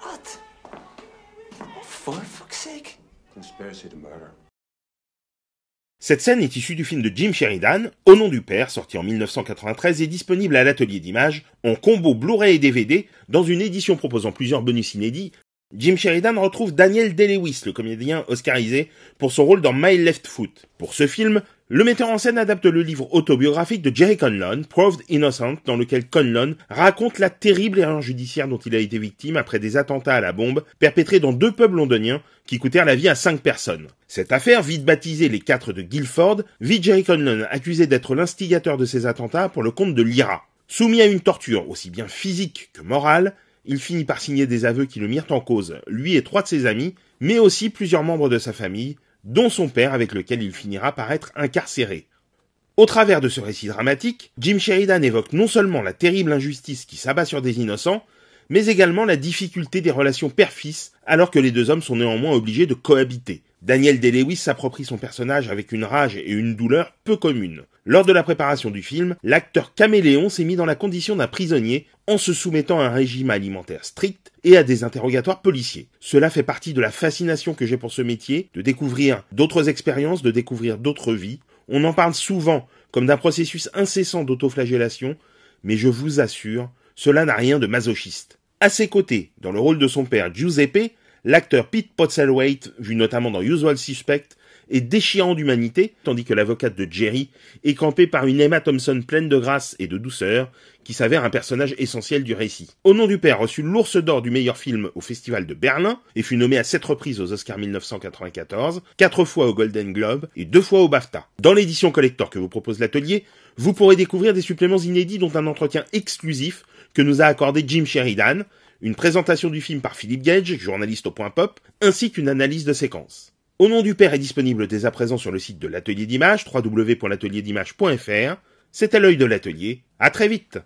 What? For fuck's sake? Conspiracy to murder. Cette scène est issue du film de Jim Sheridan, Au nom du père, sorti en 1993 et disponible à l'atelier d'images, en combo Blu-ray et DVD, dans une édition proposant plusieurs bonus inédits, Jim Sheridan retrouve Daniel Day-Lewis, le comédien oscarisé, pour son rôle dans My Left Foot. Pour ce film, le metteur en scène adapte le livre autobiographique de Jerry Conlon, Proved Innocent, dans lequel Conlon raconte la terrible erreur judiciaire dont il a été victime après des attentats à la bombe perpétrés dans deux pubs londoniens qui coûtèrent la vie à cinq personnes. Cette affaire, vite baptisée les quatre de Guilford, vit Jerry Conlon accusé d'être l'instigateur de ces attentats pour le compte de Lyra. Soumis à une torture aussi bien physique que morale, il finit par signer des aveux qui le mirent en cause, lui et trois de ses amis, mais aussi plusieurs membres de sa famille, dont son père avec lequel il finira par être incarcéré. Au travers de ce récit dramatique, Jim Sheridan évoque non seulement la terrible injustice qui s'abat sur des innocents, mais également la difficulté des relations père-fils, alors que les deux hommes sont néanmoins obligés de cohabiter. Daniel Day-Lewis s'approprie son personnage avec une rage et une douleur peu communes. Lors de la préparation du film, l'acteur caméléon s'est mis dans la condition d'un prisonnier en se soumettant à un régime alimentaire strict et à des interrogatoires policiers. Cela fait partie de la fascination que j'ai pour ce métier, de découvrir d'autres expériences, de découvrir d'autres vies. On en parle souvent comme d'un processus incessant d'autoflagellation, mais je vous assure, cela n'a rien de masochiste. À ses côtés, dans le rôle de son père Giuseppe, l'acteur Pete Potzelwaite, vu notamment dans Usual Suspect, et déchirant d'humanité, tandis que l'avocate de Jerry est campée par une Emma Thompson pleine de grâce et de douceur, qui s'avère un personnage essentiel du récit. Au nom du père reçut l'ours d'or du meilleur film au Festival de Berlin et fut nommé à sept reprises aux Oscars 1994, quatre fois au Golden Globe et deux fois au BAFTA. Dans l'édition collector que vous propose l'atelier, vous pourrez découvrir des suppléments inédits dont un entretien exclusif que nous a accordé Jim Sheridan, une présentation du film par Philippe Gage, journaliste au Point Pop, ainsi qu'une analyse de séquence. Au nom du père est disponible dès à présent sur le site de l'atelier d'images C'est à l'œil de l'atelier. À très vite!